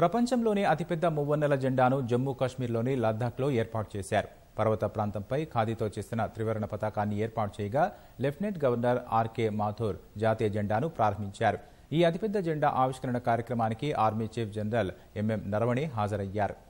ప్రపంచంలోనే అతిపెద్ద మువ్వన్నెల జెండాను జమ్మూ కాశ్మీర్లోని లద్దాఖ్లో ఏర్పాటు చేశారు పర్వత ప్రాంతంపై ఖాదీతో చేసిన త్రివర్ణ పతాకాన్ని ఏర్పాటు చేయగా లెఫ్టినెంట్ గవర్నర్ ఆర్కే మాథూర్ జాతీయ జెండాను ప్రారంభించారు ఈ అతిపెద్ద జెండా ఆవిష్కరణ కార్యక్రమానికి army chief general MM Naravane హాజరయ్యారు